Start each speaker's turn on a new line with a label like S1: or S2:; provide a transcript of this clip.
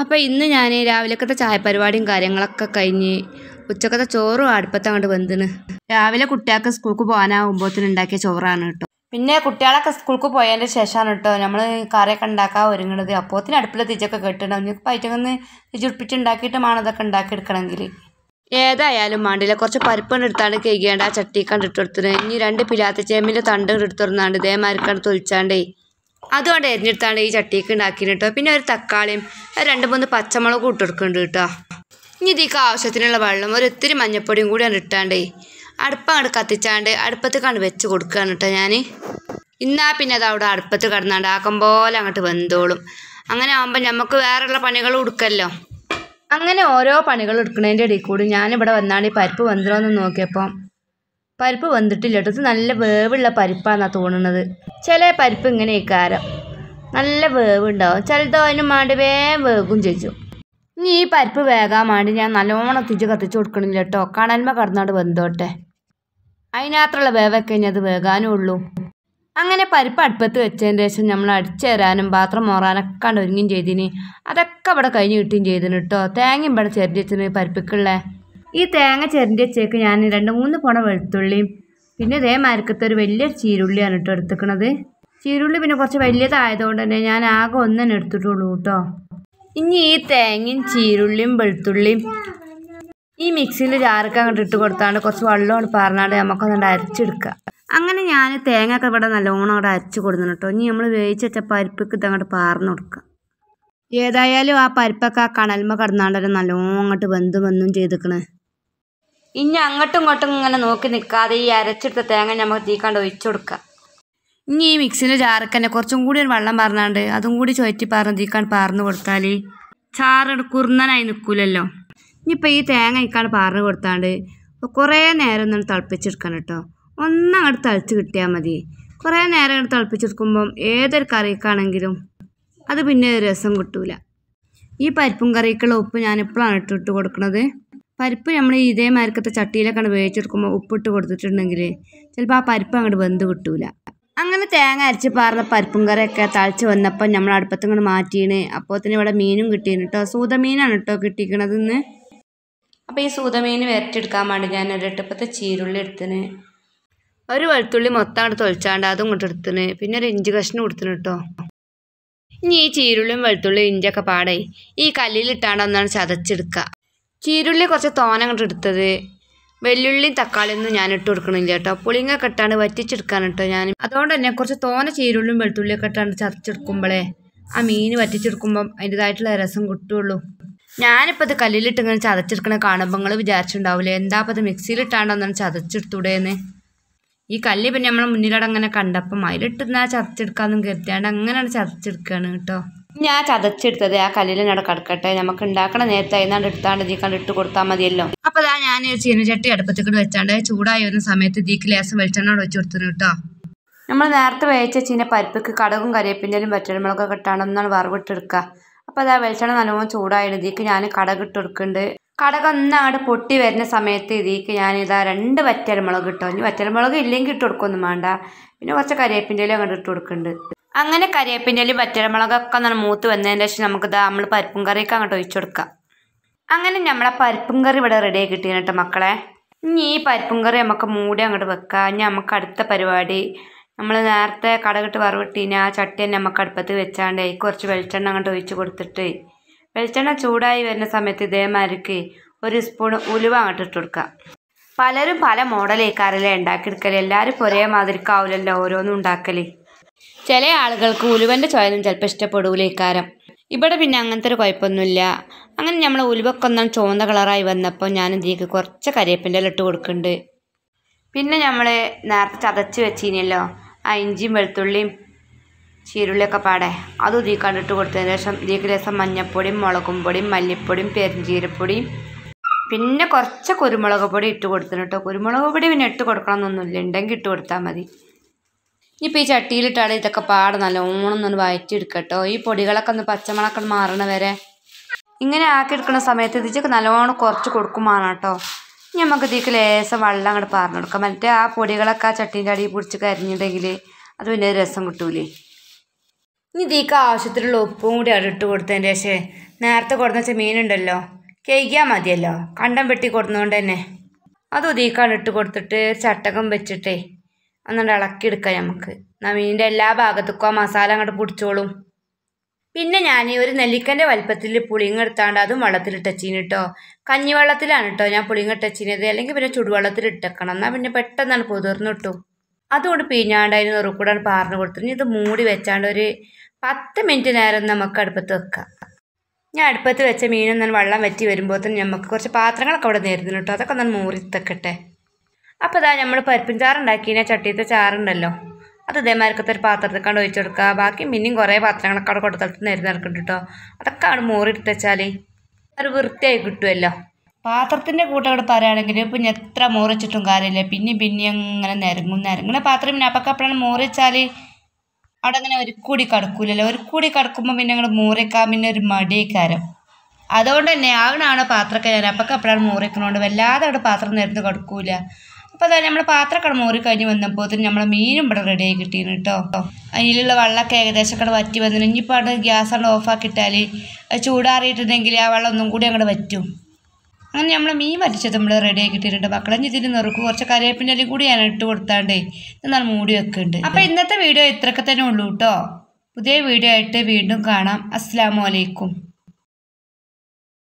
S1: അപ്പോൾ ഇന്ന് ഞാൻ രാവിലെക്കത്തെ ചായ പരിപാടിയും കാര്യങ്ങളൊക്കെ കഴിഞ്ഞ് ഉച്ചക്കത്തെ ചോറും അടുപ്പത്ത് അങ്ങോട്ട് വെന്തിന് രാവിലെ കുട്ടികൾക്ക് സ്കൂൾക്ക് പോകാനാകുമ്പോഴത്തേന് ഉണ്ടാക്കിയ ചോറാണ് കേട്ടോ പിന്നെ കുട്ടികളൊക്കെ സ്കൂൾക്ക് പോയതിൻ്റെ ശേഷമാണ് കേട്ടോ നമ്മൾ കറിയൊക്കെ ഉണ്ടാക്കാൻ ഒരുങ്ങണത് അപ്പോത്തിന് അടുപ്പിൽ തിരിച്ചൊക്കെ കെട്ടണം ഇനിയിപ്പോൾ പൈറ്റങ്ങന്ന് തിരിച്ചുടിപ്പിച്ച് ഉണ്ടാക്കിയിട്ടുമാണ് അതൊക്കെ ഉണ്ടാക്കിയെടുക്കണമെങ്കിൽ ഏതായാലും മണ്ടിയിലെ കുറച്ച് പരിപ്പ് എടുത്താണ് കഴിക്കേണ്ട ആ കണ്ടിട്ട് ഇട്ട് കൊടുത്തത് ഇനി രണ്ട് പിലാത്ത ചേമ്പിൻ്റെ തണ്ട് എടുത്തിരുന്നാണ്ട് ഇതേമാരിക്കാണ്ട് തൊലിച്ചാണ്ടേ അതുകൊണ്ട് എരിഞ്ഞെടുത്താണ് ഈ ചട്ടിക്ക് ഉണ്ടാക്കിയത് കേട്ടോ പിന്നെ ഒരു തക്കാളിയും രണ്ട് മൂന്ന് പച്ചമുളകും ഇട്ടെടുക്കുന്നുണ്ട് കേട്ടോ ഇനി ഇതിക്ക് ആവശ്യത്തിനുള്ള വെള്ളം ഒരു ഒത്തിരി മഞ്ഞപ്പൊടിയും കൂടി ഇട്ടാണ്ടേ അടുപ്പം അവിടെ കത്തിച്ചാണ്ട് അടുപ്പത്ത് കണ്ട് വെച്ച് കൊടുക്കുകയാണ് കേട്ടോ ഞാൻ ഇന്നാ പിന്നെ അത് അവിടെ അടുപ്പത്ത് കിടന്നാണ്ട് ആക്കം പോലെ അങ്ങോട്ട് വെന്തോളും അങ്ങനെ ആകുമ്പോൾ നമുക്ക് വേറെയുള്ള പണികൾ കൊടുക്കല്ലോ അങ്ങനെ ഓരോ പണികൾ എടുക്കുന്നതിൻ്റെ ഇടയിൽ കൂടി ഞാനിവിടെ വന്നാണ് ഈ പരിപ്പ് വെന്തോന്ന് നോക്കിയപ്പോൾ പരിപ്പ് വന്നിട്ടില്ല ഇത് നല്ല വേവുള്ള പരിപ്പാണെന്നാണ് തോന്നുന്നത് ചില പരിപ്പ് ഇങ്ങനെ ഇക്കാരം നല്ല വേവുണ്ടാവും ചിലതോ അതിന് വേണ്ടി വേഗം വേകും ചോദിച്ചു ഇനി ഈ പരിപ്പ് വേകാൻ വേണ്ടി ഞാൻ നല്ലോണം തിജ് കത്തിച്ച് കൊടുക്കണില്ല കേട്ടോ കടൽമ കടന്നാട് വെന്തോട്ടെ അതിനകത്തുള്ള വേവൊക്കെ ഇനി അത് വേകാനും ഉള്ളൂ അങ്ങനെ പരിപ്പ് അടുപ്പത്ത് വെച്ചതിന് ശേഷം നമ്മൾ അടിച്ചേരാനും പാത്രം മോറാനൊക്കെ ഒരുങ്ങും ചെയ്തിന് അതൊക്കെ ഇവിടെ കഴിഞ്ഞ് കിട്ടുകയും ചെയ്തിന് കേട്ടോ തേങ്ങയും ഇവിടെ ചെറിയ വെച്ചിന് പരിപ്പിക്കുള്ളേ ഈ തേങ്ങ ചെറിൻ്റെ വെച്ചേക്ക് ഞാൻ രണ്ട് മൂന്ന് പൊണ വെളുത്തുള്ളിയും പിന്നെ ഇതേ മരക്കത്തെ ഒരു വലിയ ചീരുള്ളിയാണ് കേട്ടോ എടുത്തുക്കണത് ചീരുള്ളി പിന്നെ കുറച്ച് വലിയതായതുകൊണ്ട് തന്നെ ഞാൻ ആകെ ഒന്നും എടുത്തിട്ടുള്ളൂ കേട്ടോ ഇനി ഈ തേങ്ങയും ചീരുള്ളിയും വെളുത്തുള്ളിയും ഈ മിക്സിയിൽ ജാറൊക്കെ അങ്ങോട്ട് ഇട്ട് കൊടുത്താണ് കുറച്ച് വെള്ളം കൊണ്ട് പാർന്നാണ്ട് നമുക്കൊന്നുകൊണ്ട് അരച്ചെടുക്കുക അങ്ങനെ ഞാൻ തേങ്ങ ഒക്കെ ഇവിടെ നല്ലോണം അവിടെ അരച്ച് കൊടുക്കുന്നു കേട്ടോ ഇനി നമ്മൾ വേവിച്ച് വെച്ച പരിപ്പൊക്കെ ഇതങ്ങോട്ട് പാർന്ന് കൊടുക്കുക ഏതായാലും ആ പരിപ്പൊക്കെ ആ കണൽമ കിടന്നാണ്ട് നല്ലോണം അങ്ങോട്ട് ബന്ധു ബന്ധം ചെയ്തിക്കണേ ഇനി അങ്ങോട്ടും ഇങ്ങോട്ടും ഇങ്ങനെ നോക്കി നിൽക്കാതെ ഈ അരച്ചെടുത്ത തേങ്ങ നമുക്ക് തീക്കാണ്ട് ഒഴിച്ചു കൊടുക്കുക ഇനി ഈ മിക്സിൻ്റെ ചാറൊക്കെ തന്നെ കുറച്ചും കൂടി ഒരു വെള്ളം പറഞ്ഞാണ്ട് അതും കൂടി ചുറ്റി പറഞ്ഞ് തീക്കാണ്ട് പാർന്ന് കൊടുത്താൽ ചാറ് കുറുന്നനായി നിൽക്കില്ലല്ലോ ഇനിയിപ്പോൾ ഈ തേങ്ങ ഇക്കാണ്ട് പാർന്ന് കൊടുത്താണ്ട് കുറേ നേരം ഒന്ന് തിളപ്പിച്ചെടുക്കണം കേട്ടോ ഒന്നങ്ങോട്ട് തിളച്ച് കിട്ടിയാൽ മതി കുറേ നേരം അങ്ങോട്ട് തിളപ്പിച്ചെടുക്കുമ്പം ഏതൊരു കറിക്കാണെങ്കിലും അത് പിന്നെ രസം കിട്ടൂല ഈ പരിപ്പും കറിക്കുള്ള ഉപ്പ് ഞാൻ ഇട്ടിട്ട് കൊടുക്കുന്നത് പരിപ്പ് നമ്മൾ ഇതേ മരക്കത്തെ ചട്ടിയിലൊക്കെ വേവിച്ചെടുക്കുമ്പോൾ ഉപ്പിട്ട് കൊടുത്തിട്ടുണ്ടെങ്കിൽ ചിലപ്പോൾ ആ പരിപ്പ് അങ്ങോട്ട് വെന്ത് കിട്ടൂല അങ്ങനെ തേങ്ങ അരച്ച് പാർന്ന പരിപ്പും കറിയൊക്കെ തളിച്ച് വന്നപ്പോൾ നമ്മൾ അടുപ്പത്ത് ഇങ്ങോട്ട് മാറ്റിയാണ് അപ്പോൾ തന്നെ ഇവിടെ മീനും കിട്ടിയിരുന്നു കേട്ടോ സൂതമീനാണ് കേട്ടോ കിട്ടിക്കണത് അപ്പോൾ ഈ സൂതമീന് വരട്ടെടുക്കാൻ വേണ്ടി ഞാൻ ഒരെട്ടപ്പത്തെ ചീരുള്ളി എടുത്തിന് ഒരു വെളുത്തുള്ളി മൊത്തം അങ്ങോട്ട് തൊളിച്ചാണ്ട് അതും ഇങ്ങോട്ട് എടുത്തിന് പിന്നെ ഒരു ഇഞ്ചി കഷ്ണം കൊടുത്തിന് കേട്ടോ ഇനി ഈ ചീരുള്ളിയും വെളുത്തുള്ളിയും ഇഞ്ചൊക്കെ പാടേ ഈ കല്ലിലിട്ടാണ്ട് ഒന്നാണ് ചതച്ചെടുക്കുക ചീരുള്ളി കുറച്ച് തോനങ്ങോട്ട് എടുത്തത് വെല്ലുള്ളിയും തക്കാളിയൊന്നും ഞാൻ ഇട്ട് കൊടുക്കണില്ല കേട്ടോ പുളിങ്ങൊക്കെ ഇട്ടാണ് വറ്റിച്ചെടുക്കാൻ കേട്ടോ ഞാൻ അതുകൊണ്ട് തന്നെ കുറച്ച് തോന ചീരുള്ളിയും വെളുത്തുള്ളിയൊക്കെ ഇട്ടാണ് ചതച്ചെടുക്കുമ്പോളെ ആ മീൻ വറ്റിച്ചെടുക്കുമ്പം അതിൻ്റെതായിട്ടുള്ള രസം കിട്ടുള്ളൂ ഞാനിപ്പോൾ അത് കല്ലിലിട്ട് ഇങ്ങനെ ചതച്ചെടുക്കണ കാണുമ്പോൾ നിങ്ങൾ വിചാരിച്ചിട്ടുണ്ടാവില്ലേ എന്താ അപ്പോൾ ഇത് മിക്സിയിലിട്ടാണ്ട് ചതച്ചെടുത്തൂടേന്ന് ഈ കല്ല് പിന്നെ നമ്മളെ മുന്നിലവിടെ അങ്ങനെ കണ്ടപ്പം അതിലിട്ടിരുന്നാൽ ചതച്ചെടുക്കാമെന്നും കരുതിയാണ്ട് അങ്ങനെയാണ് ചതച്ചെടുക്കുകയാണ് കേട്ടോ ഞാൻ ചതച്ചെടുത്തത് ആ കല്ലിലിനോട് കിടക്കട്ടെ നമുക്ക് ഉണ്ടാക്കണ നേരത്തെ അതിനാണ്ട് എടുത്താണ്ട് ഇതിക്കാണ്ട് ഇട്ട് കൊടുത്താൽ മതിയല്ലോ അപ്പോൾ അതാ ഞാൻ ചീനച്ചട്ടി അടുപ്പത്തേക്കൂടെ വെച്ചാണ്ട് ചൂടായി വരുന്ന സമയത്ത് ദീക്ക് ലേസം വെളിച്ചെണ്ണ വെച്ച് കൊടുത്തിരുന്നു കേട്ടോ നമ്മൾ നേരത്തെ വേവിച്ച ചീന പരിപ്പിക്ക് കടകും കരിയപ്പിൻ്റെയും പച്ചമുളകൊക്കെ കിട്ടാണെന്നാണ് ഒന്നാണ് വറവിട്ടെടുക്കുക അപ്പോൾ അതാ വെളിച്ചെണ്ണ നല്ലോണം ചൂടായിട്ട് ഇതിക്ക് ഞാൻ കടകിട്ട് കൊടുക്കുന്നുണ്ട് കടകം ഒന്നാണ്ട് പൊട്ടി വരുന്ന സമയത്ത് ഇതിക്ക് ഞാൻ ഇതാ രണ്ട് വറ്റൽമുളക് ഇട്ടോ ഇനി വറ്റൽമുളക് ഇല്ലെങ്കിൽ ഇട്ട് കൊടുക്കൊന്നും വേണ്ട പിന്നെ കുറച്ച് കരിയപ്പിൻ്റെ അങ്ങോട്ട് ഇട്ട് കൊടുക്കുന്നുണ്ട് അങ്ങനെ കരിയേപ്പിൻ്റെലും വറ്റരമുളകൊക്കെ നല്ല മൂത്ത് വന്നതിന് ശേഷം നമുക്കിത് നമ്മൾ പരിപ്പും കറിയൊക്കെ അങ്ങോട്ട് ഒഴിച്ചു കൊടുക്കാം അങ്ങനെ നമ്മളെ പരിപ്പും കറി ഇവിടെ റെഡിയായി കിട്ടിയ കേട്ടോ മക്കളെ ഇനി ഈ പരിപ്പും കറി നമുക്ക് മൂടി അങ്ങോട്ട് വെക്കാം ഇനി നമുക്ക് അടുത്ത പരിപാടി നമ്മൾ നേരത്തെ കടകിട്ട് വറവിട്ടീന് ആ ചട്ടി തന്നെ നമുക്ക് അടുപ്പത്ത് വെച്ചാണ്ട് കുറച്ച് വെളിച്ചെണ്ണ അങ്ങോട്ട് ഒഴിച്ച് കൊടുത്തിട്ട് വെളിച്ചെണ്ണ ചൂടായി വരുന്ന സമയത്ത് ഇതേമാതിരിക്ക് ഒരു സ്പൂൺ ഉലുവ അങ്ങോട്ട് ഇട്ട് കൊടുക്കുക പലരും പല മോഡലേക്കാരല്ലേ ഉണ്ടാക്കിയെടുക്കല് എല്ലാവരും ഒരേ മാതിരിക്കാവില്ലല്ലോ ഓരോന്നും ഉണ്ടാക്കല് ചില ആളുകൾക്ക് ഉലുവൻ്റെ ചോയനും ചിലപ്പോൾ ഇക്കാരം ഇവിടെ പിന്നെ അങ്ങനത്തെ ഒരു കുഴപ്പമൊന്നുമില്ല അങ്ങനെ നമ്മൾ ഉലുവക്കൊന്നാണ് ചുവന്ന കളറായി വന്നപ്പോൾ ഞാൻ ഇതിലേക്ക് കുറച്ച് കരിയപ്പിൻ്റെ ഇട്ട് കൊടുക്കുന്നുണ്ട് പിന്നെ നമ്മൾ നേരത്തെ ചതച്ച് വെച്ചിനല്ലോ ആ ഇഞ്ചിയും വെളുത്തുള്ളിയും ചീരുള്ളിയൊക്കെ പാടെ അതും ഇതിൽ കണ്ടിട്ട് കൊടുത്തതിന് ശേഷം ഇതിക്ക് രസം മഞ്ഞപ്പൊടിയും മുളകും പൊടിയും മല്ലിപ്പൊടിയും പെരിഞ്ചീരപ്പൊടിയും പിന്നെ കുറച്ച് കുരുമുളക് പൊടി ഇട്ട് കൊടുത്തിട്ടോ കുരുമുളക് പൊടി പിന്നെ ഇട്ട് കൊടുക്കണമെന്നൊന്നുമില്ല ഉണ്ടെങ്കിൽ ഇട്ട് കൊടുത്താൽ മതി ഇനിയിപ്പോൾ ഈ ചട്ടിയിലിട്ടാണ് ഇതൊക്കെ പാടെ നല്ലോണം ഒന്ന് വയറ്റിയെടുക്കട്ടോ ഈ പൊടികളൊക്കെ ഒന്ന് പച്ചമുളകൊക്കെ മാറണ വരെ ഇങ്ങനെ ആക്കി എടുക്കുന്ന സമയത്ത് ഇതിച്ചൊക്കെ നല്ലോണം കുറച്ച് കൊടുക്കുമാണ് കേട്ടോ ഇനി നമുക്ക് ഇതിക്ക് ലേശം വെള്ളം അങ്ങോട്ട് പാർന്നു കൊടുക്കാം മറ്റേ ആ പൊടികളൊക്കെ ആ ചട്ടീൻ്റെ അടിയിൽ പിടിച്ച് കരിഞ്ഞിട്ടുണ്ടെങ്കിൽ അത് പിന്നെ രസം കിട്ടൂലേ ഇനി ഇതിക്ക് ആവശ്യത്തിലുള്ള ഉപ്പും കൂടി അവിടെ ഇട്ട് കൊടുത്തതിൻ്റെ പക്ഷേ നേരത്തെ കൊടുത്ത വെച്ചാൽ മീനുണ്ടല്ലോ കഴിക്കാൻ മതിയല്ലോ കണ്ടം വെട്ടി കൊടുക്കുന്നതുകൊണ്ട് തന്നെ അതും ഇതിക്കാണ് ഇട്ട് കൊടുത്തിട്ട് ചട്ടകം വെച്ചിട്ടേ എന്നിട്ട് എടുക്കാം നമുക്ക് എന്നാൽ മീനിൻ്റെ എല്ലാ ഭാഗത്തേക്കും ആ മസാല അങ്ങോട്ട് പിടിച്ചോളും പിന്നെ ഞാൻ ഒരു നെല്ലിക്കൻ്റെ വലിപ്പത്തിൽ പുളിങ്ങ എടുത്താണ്ട് അതും വെള്ളത്തിലിട്ട ചീനി കേട്ടോ കഞ്ഞിവെള്ളത്തിലാണ് കേട്ടോ ഞാൻ പുളിങ്ങ ഇട്ട ചീനത് അല്ലെങ്കിൽ പിന്നെ ചുടുവെള്ളത്തിൽ ഇട്ടേക്കണം എന്നാൽ പിന്നെ പെട്ടെന്നാണ് പൊതിർന്നു കിട്ടും അതുകൊണ്ട് പിഞ്ഞാണ്ട് അതിന് നുറുക്കൂടാണ് പാർന്ന് കൊടുത്തിട്ട് ഇത് മൂടി വെച്ചാണ്ട് ഒരു പത്ത് മിനിറ്റ് നേരം നമുക്ക് അടുപ്പത്ത് വെക്കാം ഞാൻ അടുപ്പത്ത് വെച്ച മീനൊന്നും വെള്ളം വറ്റി വരുമ്പോൾ തന്നെ നമുക്ക് കുറച്ച് പാത്രങ്ങളൊക്കെ അവിടെ നേരുന്നു കേട്ടോ അതൊക്കെ ഞാൻ മൂറി തെക്കട്ടെ അപ്പോൾ ഇതാ നമ്മൾ പരിപ്പിൻ ചാറുണ്ടാക്കിയ ചട്ടിയത്തെ ചാറുണ്ടല്ലോ അത് ഇതേമാർക്കത്തെ ഒരു പാത്രത്തിൽ കണ്ട് ഒഴിച്ചു കൊടുക്കുക ബാക്കി മിന്നും കുറേ പാത്രങ്ങളൊക്കെ അവിടെ കൊടുത്തിട്ട് നേരം നിൽക്കുന്നുണ്ട് കേട്ടോ അതൊക്കെ അവിടെ മോറിയിട്ട് വെച്ചാൽ ഒരു വൃത്തിയായി കിട്ടുമല്ലോ പാത്രത്തിൻ്റെ കൂട്ടോട് പറയുകയാണെങ്കിൽ ഞാൻ എത്ര മോറിച്ചിട്ടും കാര്യമില്ല പിന്നെ പിന്നെ അങ്ങനെ നിരങ്ങും നിരങ്ങുന്ന പാത്രം പിന്നെ അപ്പം അപ്പോഴാണ് മോറിച്ചാൽ അവിടെ അങ്ങനെ ഒരു കൂടി കടക്കൂലല്ലോ ഒരു കൂടി കടക്കുമ്പോൾ പിന്നെ അങ്ങോട്ട് മോറിക്കാൻ പിന്നെ ഒരു മടിയക്കാരം അതുകൊണ്ട് തന്നെ ആവണാണ് പാത്രമൊക്കെ ഞാൻ അപ്പം അപ്പോഴാണ് മോറിക്കണോണ്ട് വല്ലാതെ അവിടെ പാത്രം നിരന്ന് കടക്കൂല അപ്പോൾ അതായത് നമ്മൾ പാത്രക്കട മോറി കഴിഞ്ഞ് വന്നപ്പോൾ നമ്മളെ മീനും ഇവിടെ ആയി കിട്ടിയിരുന്നു കേട്ടോ അതിലുള്ള വെള്ളമൊക്കെ ഏകദേശം കൂടെ വറ്റി വന്നു ഇനിയിപ്പോൾ അവിടെ ഗ്യാസ് അങ്ങോട്ട് ഓഫാക്കിയിട്ടാൽ അത് ചൂടാറിയിട്ടുണ്ടെങ്കിൽ ആ വെള്ളം ഒന്നും കൂടി അങ്ങോട്ട് വറ്റും അങ്ങനെ നമ്മൾ മീൻ വറ്റിച്ചത് നമ്മൾ ആയി കിട്ടിയിട്ടുണ്ട് മക്കളെ ഇതിന് നിറക്കും കുറച്ച് കറിവേപ്പിൻ്റെ കൂടി ഞാൻ ഇട്ട് കൊടുത്താണ്ടേ എന്നാൽ മൂടി വെക്കുന്നുണ്ട് അപ്പോൾ ഇന്നത്തെ വീഡിയോ ഇത്രയൊക്കെ തന്നെ ഉള്ളൂ കേട്ടോ പുതിയ വീഡിയോ ആയിട്ട് വീണ്ടും കാണാം അസ്സാം വലൈക്കും